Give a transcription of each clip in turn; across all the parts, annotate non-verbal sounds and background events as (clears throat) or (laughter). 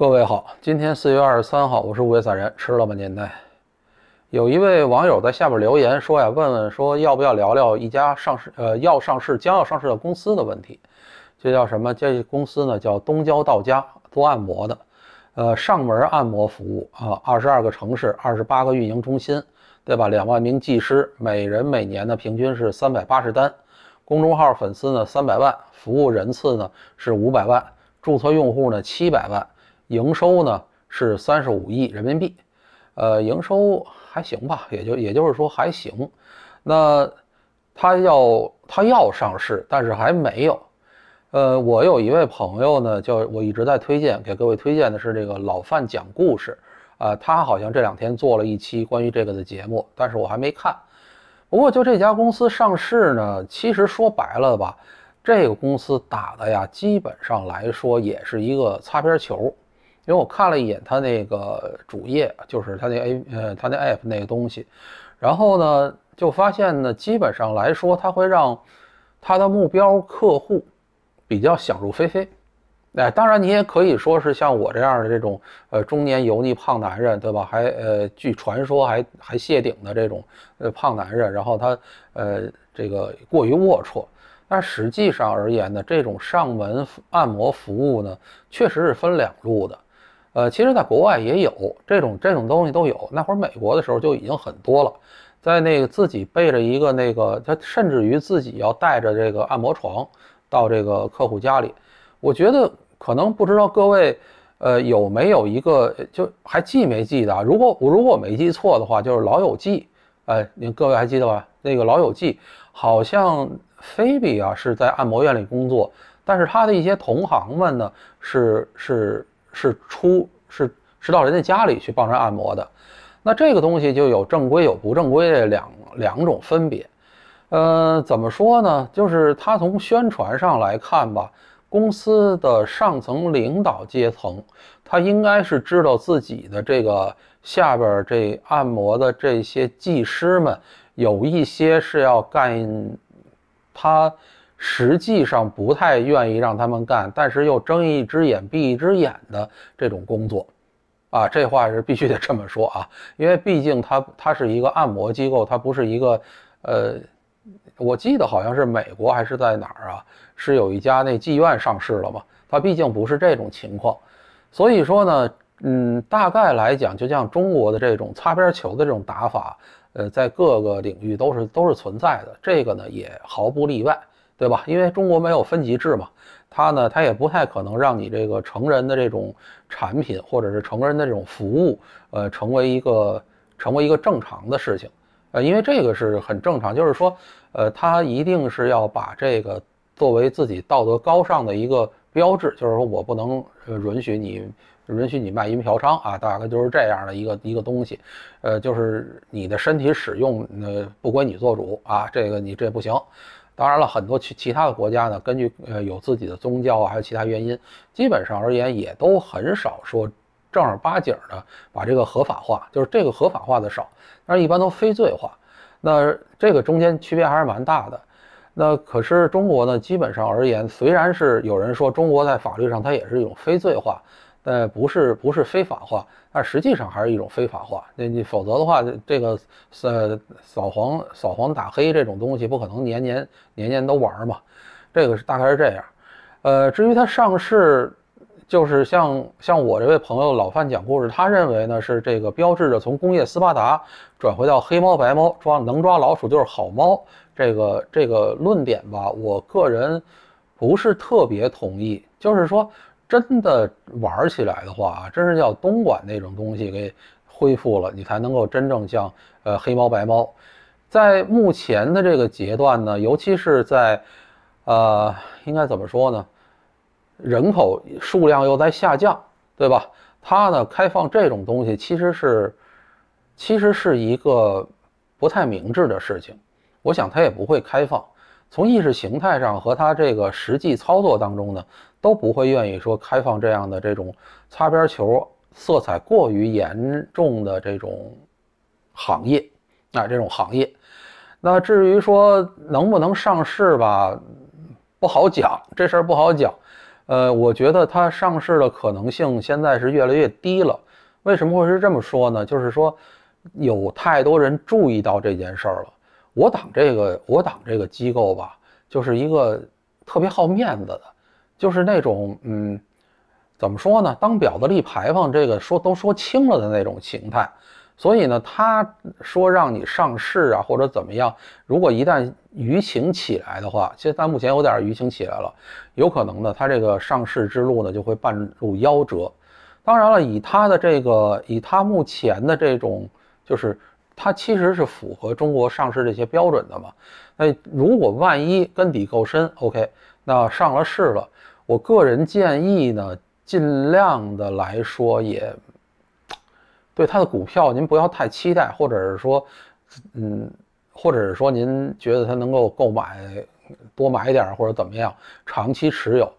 各位好，今天四月二十三号，我是五月散人，吃了吗？您呢？有一位网友在下边留言说呀：“问问说要不要聊聊一家上市呃要上市将要上市的公司的问题？这叫什么？这公司呢叫东郊道家，做按摩的，呃，上门按摩服务啊，二十二个城市，二十八个运营中心，对吧？两万名技师，每人每年呢平均是三百八十单，公众号粉丝呢三百万，服务人次呢是五百万，注册用户呢七百万。”营收呢是三十五亿人民币，呃，营收还行吧，也就也就是说还行。那他要他要上市，但是还没有。呃，我有一位朋友呢，叫我一直在推荐给各位推荐的是这个老范讲故事，啊，他好像这两天做了一期关于这个的节目，但是我还没看。不过就这家公司上市呢，其实说白了吧，这个公司打的呀，基本上来说也是一个擦边球。因为我看了一眼他那个主页，就是他那 A 呃，他那 APP 那个东西，然后呢就发现呢，基本上来说，它会让他的目标客户比较想入非非。哎，当然你也可以说是像我这样的这种呃中年油腻胖男人，对吧？还呃，据传说还还谢顶的这种呃胖男人，然后他呃这个过于龌龊。但实际上而言呢，这种上门按摩服务呢，确实是分两路的。呃，其实，在国外也有这种这种东西都有。那会儿，美国的时候就已经很多了，在那个自己背着一个那个，他甚至于自己要带着这个按摩床到这个客户家里。我觉得可能不知道各位，呃，有没有一个就还记没记得啊？如果我如果我没记错的话，就是老友记，哎，您各位还记得吧？那个老友记好像菲比啊是在按摩院里工作，但是他的一些同行们呢是是。是出是是到人家家里去帮人按摩的，那这个东西就有正规有不正规的两两种分别。呃，怎么说呢？就是他从宣传上来看吧，公司的上层领导阶层，他应该是知道自己的这个下边这按摩的这些技师们，有一些是要干他。实际上不太愿意让他们干，但是又睁一只眼闭一只眼的这种工作，啊，这话是必须得这么说啊，(laughs) 因为毕竟它它是一个按摩机构，它不是一个，呃，我记得好像是美国还是在哪儿啊，是有一家那妓院上市了嘛，它毕竟不是这种情况，所以说呢，嗯，大概来讲，就像中国的这种擦边球的这种打法，呃，在各个领域都是都是存在的，这个呢也毫不例外。对吧？因为中国没有分级制嘛，它呢，它也不太可能让你这个成人的这种产品或者是成人的这种服务，呃，成为一个成为一个正常的事情，呃，因为这个是很正常，就是说，呃，它一定是要把这个作为自己道德高尚的一个标志，就是说我不能呃允许你允许你卖淫嫖娼啊，大概就是这样的一个一个东西，呃，就是你的身体使用，呃，不归你做主啊，这个你这不行。当然了，很多其其他的国家呢，根据呃有自己的宗教啊，还有其他原因，基本上而言也都很少说正儿八经的把这个合法化，就是这个合法化的少，但是一般都非罪化。那这个中间区别还是蛮大的。那可是中国呢，基本上而言，虽然是有人说中国在法律上它也是一种非罪化。呃，不是，不是非法化，但实际上还是一种非法化。那你否则的话，这个呃，扫黄、扫黄打黑这种东西，不可能年年年年都玩嘛。这个大概是这样。呃，至于它上市，就是像像我这位朋友老范讲故事，他认为呢是这个标志着从工业斯巴达转回到黑猫白猫抓能抓老鼠就是好猫。这个这个论点吧，我个人不是特别同意，就是说。真的玩起来的话啊，真是要东莞那种东西给恢复了，你才能够真正像呃黑猫白猫。在目前的这个阶段呢，尤其是在呃应该怎么说呢，人口数量又在下降，对吧？它呢开放这种东西，其实是其实是一个不太明智的事情。我想它也不会开放。从意识形态上和他这个实际操作当中呢，都不会愿意说开放这样的这种擦边球色彩过于严重的这种行业，啊，这种行业。那至于说能不能上市吧，不好讲，这事儿不好讲。呃，我觉得它上市的可能性现在是越来越低了。为什么会是这么说呢？就是说有太多人注意到这件事儿了。我党这个，我党这个机构吧，就是一个特别好面子的，就是那种，嗯，怎么说呢？当婊子立牌坊，这个说都说清了的那种形态。所以呢，他说让你上市啊，或者怎么样，如果一旦舆情起来的话，现在目前有点舆情起来了，有可能呢，他这个上市之路呢就会半路夭折。当然了，以他的这个，以他目前的这种，就是。它其实是符合中国上市这些标准的嘛？那如果万一根底够深，OK，那上了市了，我个人建议呢，尽量的来说也对它的股票您不要太期待，或者是说，嗯，或者是说您觉得它能够购买多买点或者怎么样长期持有，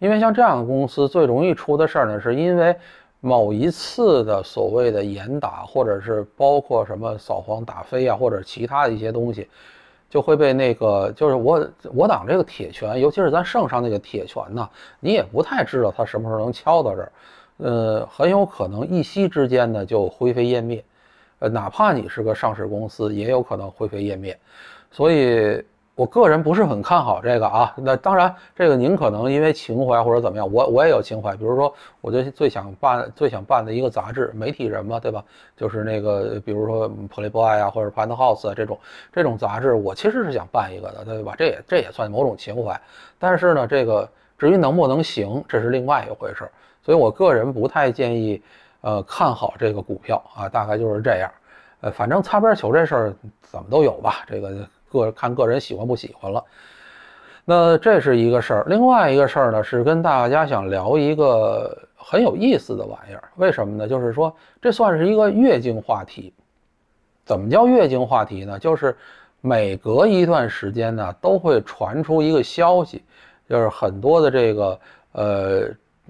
因为像这样的公司最容易出的事儿呢，是因为。某一次的所谓的严打，或者是包括什么扫黄打非呀，或者其他的一些东西，就会被那个就是我我党这个铁拳，尤其是咱圣上那个铁拳呢，你也不太知道他什么时候能敲到这儿，呃，很有可能一夕之间呢就灰飞烟灭，呃，哪怕你是个上市公司，也有可能灰飞烟灭，所以。我个人不是很看好这个啊，那当然，这个您可能因为情怀或者怎么样，我我也有情怀，比如说，我最最想办最想办的一个杂志，媒体人嘛，对吧？就是那个，比如说《Playboy》啊，或者《Penthouse》啊、这种这种杂志，我其实是想办一个的，对吧？这也这也算某种情怀，但是呢，这个至于能不能行，这是另外一回事。所以我个人不太建议，呃，看好这个股票啊，大概就是这样，呃，反正擦边球这事儿怎么都有吧，这个。个看个人喜欢不喜欢了，那这是一个事儿。另外一个事儿呢，是跟大家想聊一个很有意思的玩意儿。为什么呢？就是说这算是一个月经话题。怎么叫月经话题呢？就是每隔一段时间呢，都会传出一个消息，就是很多的这个呃，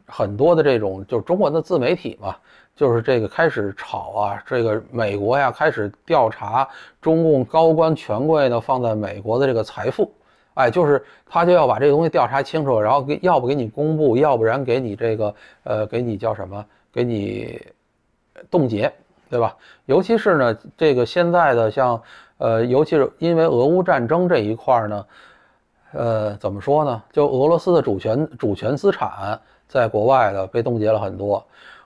很多的这种，就是中国的自媒体嘛。就是这个开始炒啊，这个美国呀开始调查中共高官权贵呢放在美国的这个财富，哎，就是他就要把这个东西调查清楚，然后给，要不给你公布，要不然给你这个，呃，给你叫什么，给你冻结，对吧？尤其是呢，这个现在的像，呃，尤其是因为俄乌战争这一块呢，呃，怎么说呢？就俄罗斯的主权主权资产在国外的被冻结了很多。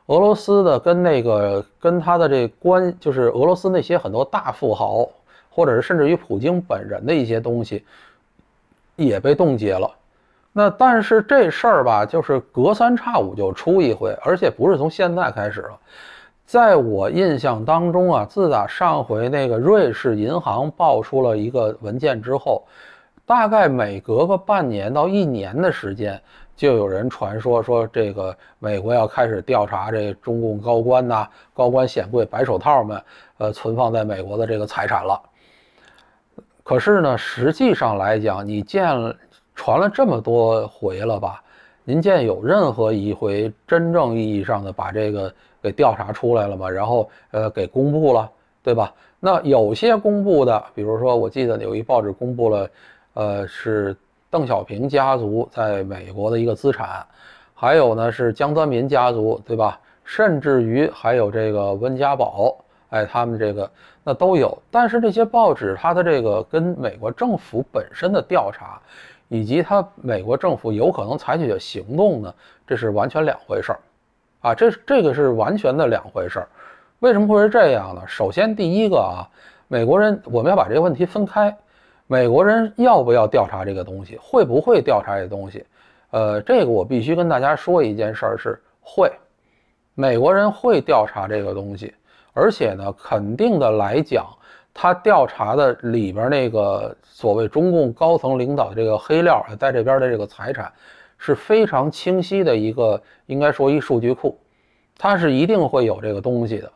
俄罗斯的跟那个跟他的这关，就是俄罗斯那些很多大富豪，或者是甚至于普京本人的一些东西，也被冻结了。那但是这事儿吧，就是隔三差五就出一回，而且不是从现在开始在我印象当中啊，自打上回那个瑞士银行爆出了一个文件之后，大概每隔个半年到一年的时间。就有人传说说这个美国要开始调查这中共高官呐、高官显贵、白手套们，呃，存放在美国的这个财产了。可是呢，实际上来讲，你见传了这么多回了吧？您见有任何一回真正意义上的把这个给调查出来了吗？然后，呃，给公布了，对吧？那有些公布的，比如说，我记得有一报纸公布了，呃，是。邓小平家族在美国的一个资产，还有呢是江泽民家族，对吧？甚至于还有这个温家宝，哎，他们这个那都有。但是这些报纸，它的这个跟美国政府本身的调查，以及它美国政府有可能采取的行动呢，这是完全两回事儿啊！这这个是完全的两回事儿。为什么会是这样呢？首先，第一个啊，美国人，我们要把这个问题分开。美国人要不要调查这个东西？会不会调查这东西？呃，这个我必须跟大家说一件事儿：是会，美国人会调查这个东西。而且呢，肯定的来讲，他调查的里边那个所谓中共高层领导的这个黑料，在这边的这个财产，是非常清晰的一个，应该说一数据库，它是一定会有这个东西的。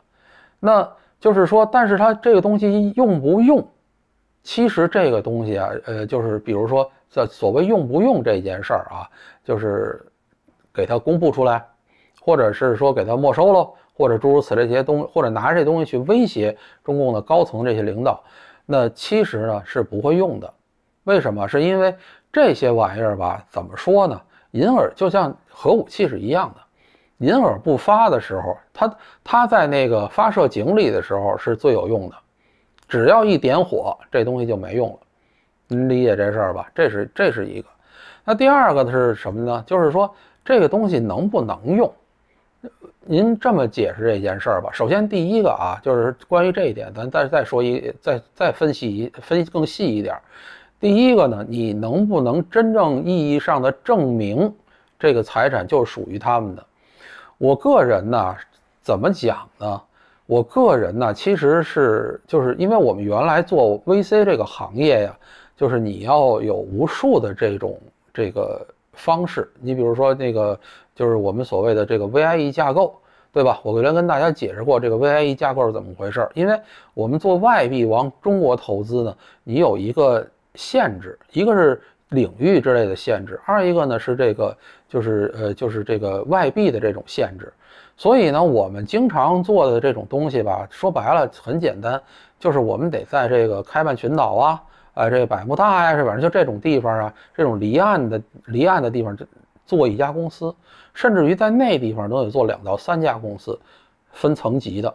那就是说，但是它这个东西用不用？其实这个东西啊，呃，就是比如说在所谓用不用这件事儿啊，就是给它公布出来，或者是说给它没收喽，或者诸如此类这些东，或者拿这东西去威胁中共的高层这些领导，那其实呢是不会用的。为什么？是因为这些玩意儿吧，怎么说呢？银耳就像核武器是一样的，银耳不发的时候，它它在那个发射井里的时候是最有用的。只要一点火，这东西就没用了。您理解这事儿吧？这是这是一个。那第二个是什么呢？就是说这个东西能不能用？您这么解释这件事儿吧。首先，第一个啊，就是关于这一点，咱再再说一，再再分析一，分析更细一点儿。第一个呢，你能不能真正意义上的证明这个财产就属于他们的？我个人呢，怎么讲呢？我个人呢，其实是就是因为我们原来做 VC 这个行业呀，就是你要有无数的这种这个方式。你比如说那个，就是我们所谓的这个 VIE 架构，对吧？我原来跟大家解释过这个 VIE 架构是怎么回事儿。因为我们做外币往中国投资呢，你有一个限制，一个是领域之类的限制，二一个呢是这个就是呃就是这个外币的这种限制。所以呢，我们经常做的这种东西吧，说白了很简单，就是我们得在这个开曼群岛啊，啊，这个百慕大呀，是反正就这种地方啊，这种离岸的离岸的地方，做一家公司，甚至于在那地方都得做两到三家公司，分层级的。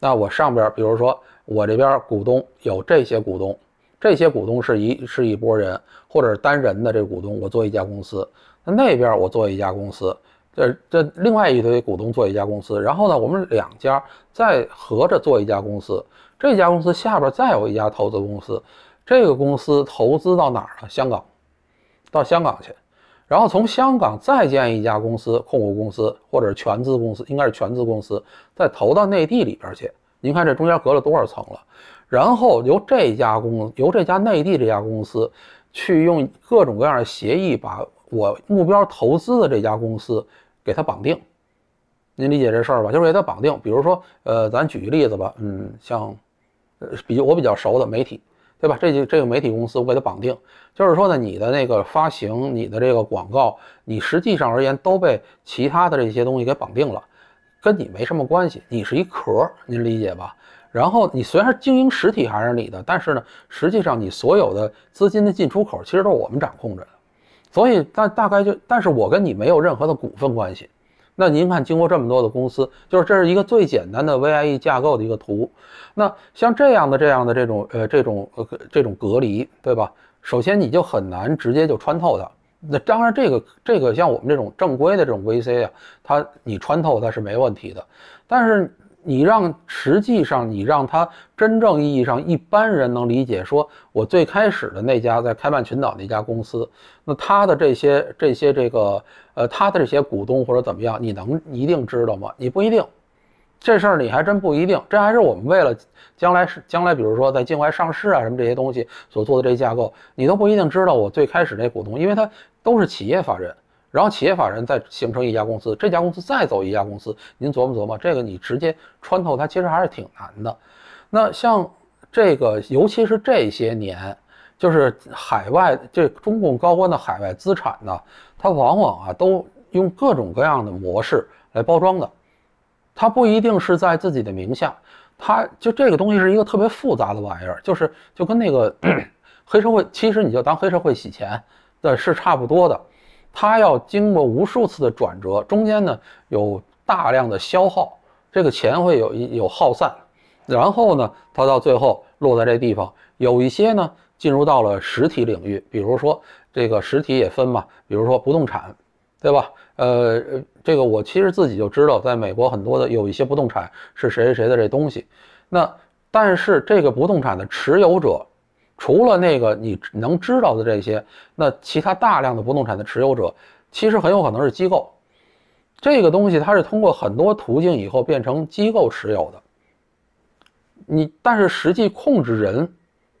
那我上边，比如说我这边股东有这些股东，这些股东是一是一波人，或者是单人的这股东，我做一家公司，那那边我做一家公司。这这另外一堆股东做一家公司，然后呢，我们两家再合着做一家公司，这家公司下边再有一家投资公司，这个公司投资到哪儿了？香港，到香港去，然后从香港再建一家公司，控股公司或者全资公司，应该是全资公司，再投到内地里边去。您看这中间隔了多少层了？然后由这家公由这家内地这家公司，去用各种各样的协议把。我目标投资的这家公司，给它绑定，您理解这事儿吧？就是给它绑定。比如说，呃，咱举个例子吧，嗯，像，呃，比我比较熟的媒体，对吧？这就这个媒体公司，我给它绑定，就是说呢，你的那个发行，你的这个广告，你实际上而言都被其他的这些东西给绑定了，跟你没什么关系，你是一壳，您理解吧？然后你虽然是经营实体还是你的，但是呢，实际上你所有的资金的进出口其实都是我们掌控着的。所以，但大概就，但是我跟你没有任何的股份关系。那您看，经过这么多的公司，就是这是一个最简单的 VIE 架构的一个图。那像这样的、这样的这种、呃、这种、呃、这种隔离，对吧？首先你就很难直接就穿透它。那当然，这个、这个像我们这种正规的这种 VC 啊，它你穿透它是没问题的。但是，你让实际上，你让他真正意义上一般人能理解，说我最开始的那家在开曼群岛那家公司，那他的这些这些这个，呃，他的这些股东或者怎么样，你能一定知道吗？你不一定，这事儿你还真不一定。这还是我们为了将来是将来，比如说在境外上市啊什么这些东西所做的这些架构，你都不一定知道我最开始那股东，因为他都是企业法人。然后企业法人再形成一家公司，这家公司再走一家公司，您琢磨琢磨，这个你直接穿透它其实还是挺难的。那像这个，尤其是这些年，就是海外这中共高官的海外资产呢，它往往啊都用各种各样的模式来包装的，它不一定是在自己的名下，它就这个东西是一个特别复杂的玩意儿，就是就跟那个 (clears throat) 黑社会，其实你就当黑社会洗钱的是差不多的。它要经过无数次的转折，中间呢有大量的消耗，这个钱会有一有耗散，然后呢，它到最后落在这地方，有一些呢进入到了实体领域，比如说这个实体也分嘛，比如说不动产，对吧？呃，这个我其实自己就知道，在美国很多的有一些不动产是谁谁谁的这东西，那但是这个不动产的持有者。除了那个你能知道的这些，那其他大量的不动产的持有者其实很有可能是机构。这个东西它是通过很多途径以后变成机构持有的。你但是实际控制人，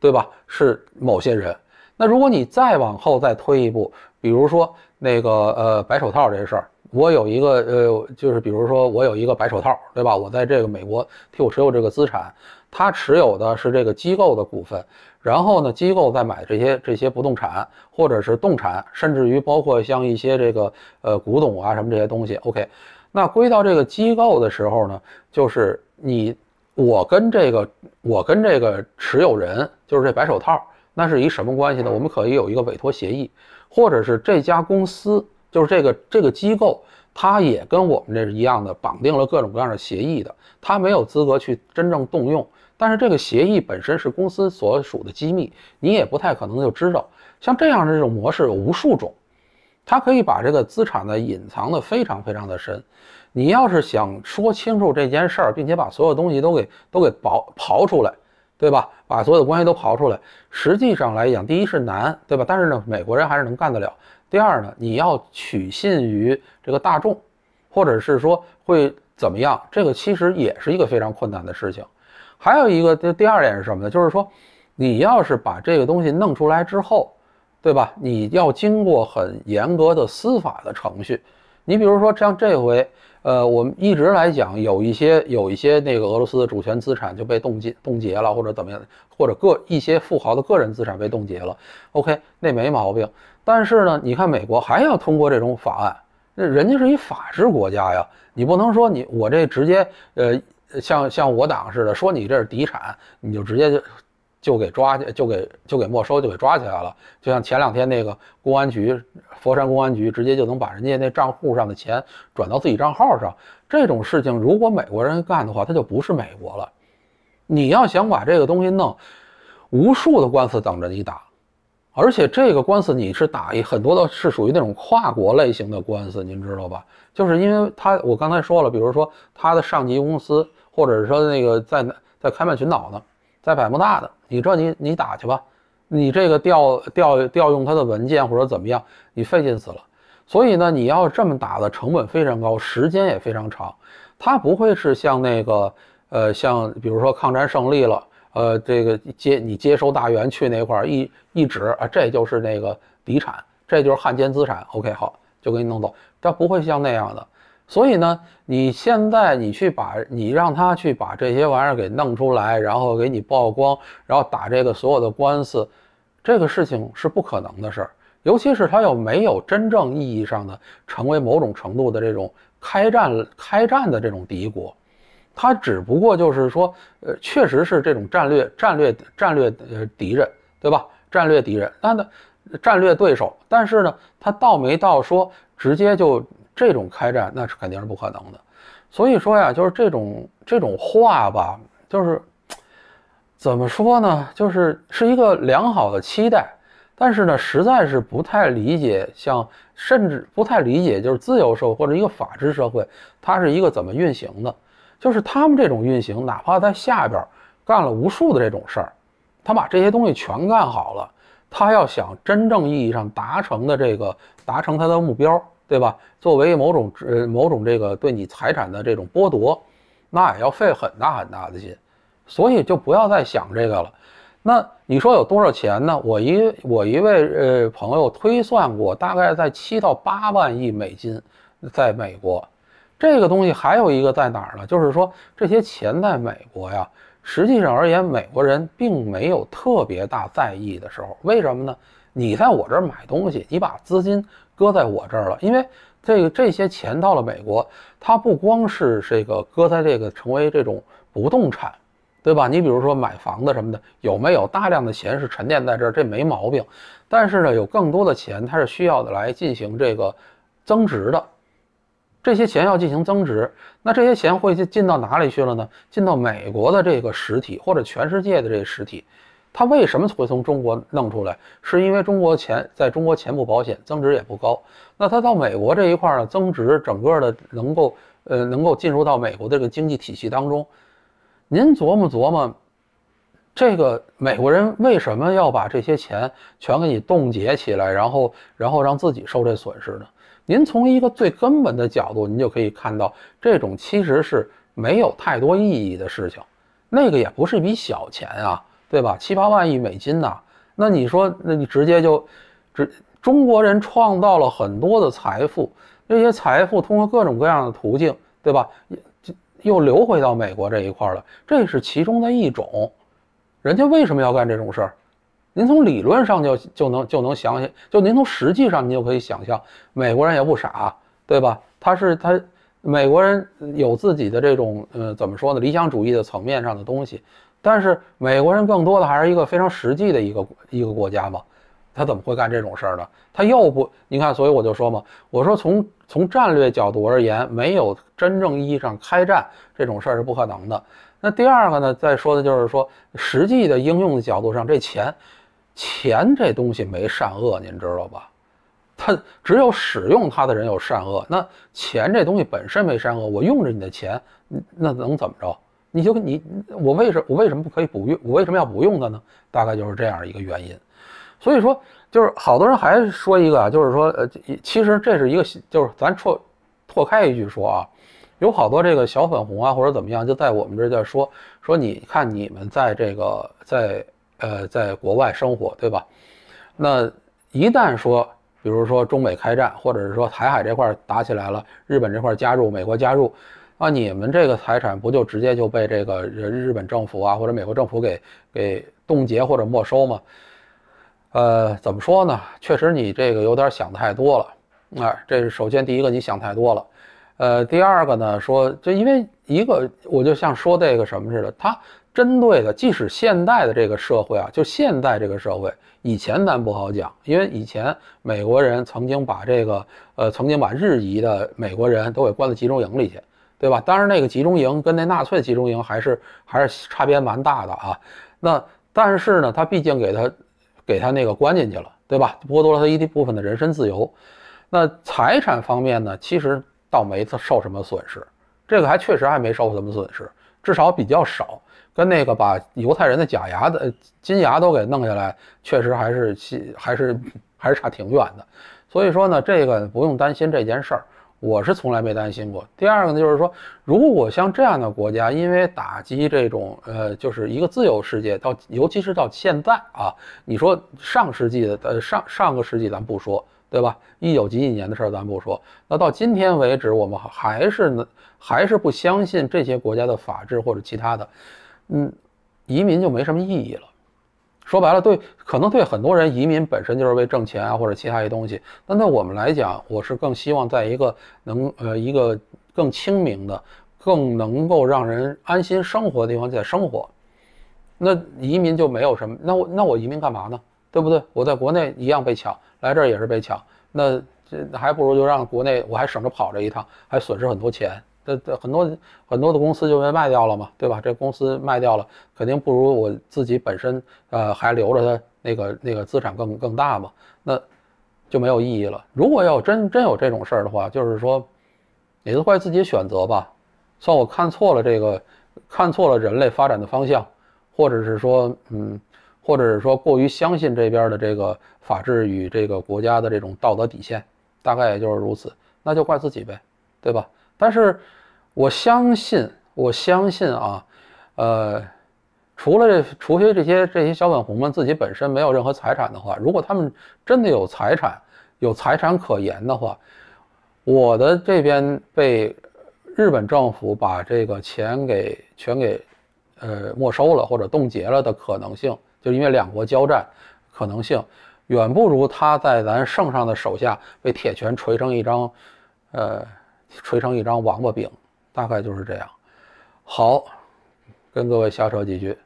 对吧？是某些人。那如果你再往后再推一步，比如说那个呃白手套这事儿，我有一个呃就是比如说我有一个白手套，对吧？我在这个美国替我持有这个资产，他持有的是这个机构的股份。然后呢，机构再买这些这些不动产，或者是动产，甚至于包括像一些这个呃古董啊什么这些东西。OK，那归到这个机构的时候呢，就是你我跟这个我跟这个持有人，就是这白手套，那是一什么关系呢？我们可以有一个委托协议，或者是这家公司，就是这个这个机构，它也跟我们这是一样的，绑定了各种各样的协议的，它没有资格去真正动用。但是这个协议本身是公司所属的机密，你也不太可能就知道。像这样的这种模式有无数种，它可以把这个资产呢隐藏的非常非常的深。你要是想说清楚这件事儿，并且把所有东西都给都给刨刨出来，对吧？把所有的关系都刨出来，实际上来讲，第一是难，对吧？但是呢，美国人还是能干得了。第二呢，你要取信于这个大众，或者是说会怎么样？这个其实也是一个非常困难的事情。还有一个，就第二点是什么呢？就是说，你要是把这个东西弄出来之后，对吧？你要经过很严格的司法的程序。你比如说，像这回，呃，我们一直来讲，有一些有一些那个俄罗斯的主权资产就被冻结冻结了，或者怎么样，或者个一些富豪的个人资产被冻结了。OK，那没毛病。但是呢，你看美国还要通过这种法案，那人家是一法治国家呀，你不能说你我这直接呃。像像我党似的，说你这是抵产，你就直接就就给抓去，就给就给没收，就给抓起来了。就像前两天那个公安局，佛山公安局直接就能把人家那账户上的钱转到自己账号上。这种事情，如果美国人干的话，他就不是美国了。你要想把这个东西弄，无数的官司等着你打，而且这个官司你是打一很多都是属于那种跨国类型的官司，您知道吧？就是因为他，我刚才说了，比如说他的上级公司。或者说那个在在开曼群岛呢，在百慕大的，你这你你打去吧，你这个调调调用他的文件或者怎么样，你费劲死了。所以呢，你要这么打的成本非常高，时间也非常长。他不会是像那个呃，像比如说抗战胜利了，呃，这个接你接收大员去那块儿一一指啊，这就是那个敌产，这就是汉奸资产，OK 好，就给你弄走。他不会像那样的。所以呢，你现在你去把你让他去把这些玩意儿给弄出来，然后给你曝光，然后打这个所有的官司，这个事情是不可能的事儿。尤其是他又没有真正意义上的成为某种程度的这种开战、开战的这种敌国，他只不过就是说，呃，确实是这种战略、战略、战略呃敌人，对吧？战略敌人，那那战略对手，但是呢，他倒没到说直接就。这种开战那是肯定是不可能的，所以说呀，就是这种这种话吧，就是怎么说呢？就是是一个良好的期待，但是呢，实在是不太理解，像甚至不太理解，就是自由社会或者一个法治社会，它是一个怎么运行的？就是他们这种运行，哪怕在下边干了无数的这种事儿，他把这些东西全干好了，他要想真正意义上达成的这个达成他的目标。对吧？作为某种呃某种这个对你财产的这种剥夺，那也要费很大很大的劲，所以就不要再想这个了。那你说有多少钱呢？我一我一位呃朋友推算过，大概在七到八万亿美金，在美国。这个东西还有一个在哪儿呢？就是说这些钱在美国呀，实际上而言，美国人并没有特别大在意的时候。为什么呢？你在我这儿买东西，你把资金。搁在我这儿了，因为这个这些钱到了美国，它不光是这个搁在这个成为这种不动产，对吧？你比如说买房子什么的，有没有大量的钱是沉淀在这儿？这没毛病。但是呢，有更多的钱它是需要的来进行这个增值的。这些钱要进行增值，那这些钱会进进到哪里去了呢？进到美国的这个实体，或者全世界的这个实体。它为什么会从中国弄出来？是因为中国钱在中国钱不保险，增值也不高。那它到美国这一块呢？增值整个的能够呃能够进入到美国这个经济体系当中。您琢磨琢磨，这个美国人为什么要把这些钱全给你冻结起来，然后然后让自己受这损失呢？您从一个最根本的角度，您就可以看到，这种其实是没有太多意义的事情。那个也不是一笔小钱啊。对吧？七八万亿美金呐，那你说，那你直接就，这中国人创造了很多的财富，这些财富通过各种各样的途径，对吧？也就又流回到美国这一块了，这是其中的一种。人家为什么要干这种事儿？您从理论上就就能就能想象，就您从实际上您就可以想象，美国人也不傻，对吧？他是他美国人有自己的这种呃怎么说呢？理想主义的层面上的东西。但是美国人更多的还是一个非常实际的一个一个国家嘛，他怎么会干这种事儿呢？他又不，你看，所以我就说嘛，我说从从战略角度而言，没有真正意义上开战这种事儿是不可能的。那第二个呢，再说的就是说实际的应用的角度上，这钱，钱这东西没善恶，您知道吧？他只有使用它的人有善恶，那钱这东西本身没善恶，我用着你的钱，那能怎么着？你就你我为什么我为什么不可以不用我为什么要不用它呢？大概就是这样一个原因。所以说，就是好多人还说一个，就是说，呃，其实这是一个，就是咱错错开一句说啊，有好多这个小粉红啊或者怎么样，就在我们这在说说，你看你们在这个在呃在国外生活，对吧？那一旦说，比如说中美开战，或者是说台海这块打起来了，日本这块加入，美国加入。啊，你们这个财产不就直接就被这个日本政府啊，或者美国政府给给冻结或者没收吗？呃，怎么说呢？确实，你这个有点想太多了。哎，这是首先第一个你想太多了。呃，第二个呢，说就因为一个，我就像说这个什么似的，他针对的，即使现在的这个社会啊，就现在这个社会，以前咱不好讲，因为以前美国人曾经把这个呃，曾经把日裔的美国人都给关到集中营里去。对吧？当然，那个集中营跟那纳粹集中营还是还是差别蛮大的啊。那但是呢，他毕竟给他给他那个关进去了，对吧？剥夺了他一部分的人身自由。那财产方面呢，其实倒没受什么损失，这个还确实还没受什么损失，至少比较少。跟那个把犹太人的假牙的金牙都给弄下来，确实还是还是还是差挺远的。所以说呢，这个不用担心这件事儿。我是从来没担心过。第二个呢，就是说，如果像这样的国家，因为打击这种呃，就是一个自由世界，到尤其是到现在啊，你说上世纪的呃上上个世纪咱不说，对吧？一九几几年的事儿咱不说，那到今天为止，我们还是呢，还是不相信这些国家的法治或者其他的，嗯，移民就没什么意义了。说白了，对，可能对很多人，移民本身就是为挣钱啊，或者其他一些东西。但对我们来讲，我是更希望在一个能呃一个更清明的、更能够让人安心生活的地方在生活。那移民就没有什么，那我那我移民干嘛呢？对不对？我在国内一样被抢，来这儿也是被抢，那这还不如就让国内，我还省着跑这一趟，还损失很多钱。呃，很多很多的公司就被卖掉了嘛，对吧？这公司卖掉了，肯定不如我自己本身呃还留着它那个那个资产更更大嘛，那就没有意义了。如果要真真有这种事儿的话，就是说，也都怪自己选择吧，算我看错了这个，看错了人类发展的方向，或者是说，嗯，或者是说过于相信这边的这个法治与这个国家的这种道德底线，大概也就是如此，那就怪自己呗，对吧？但是。我相信，我相信啊，呃，除了，除非这些这些小粉红们自己本身没有任何财产的话，如果他们真的有财产，有财产可言的话，我的这边被日本政府把这个钱给全给，呃，没收了或者冻结了的可能性，就因为两国交战，可能性远不如他在咱圣上的手下被铁拳锤成一张，呃，锤成一张王八饼。大概就是这样，好，跟各位瞎扯几句。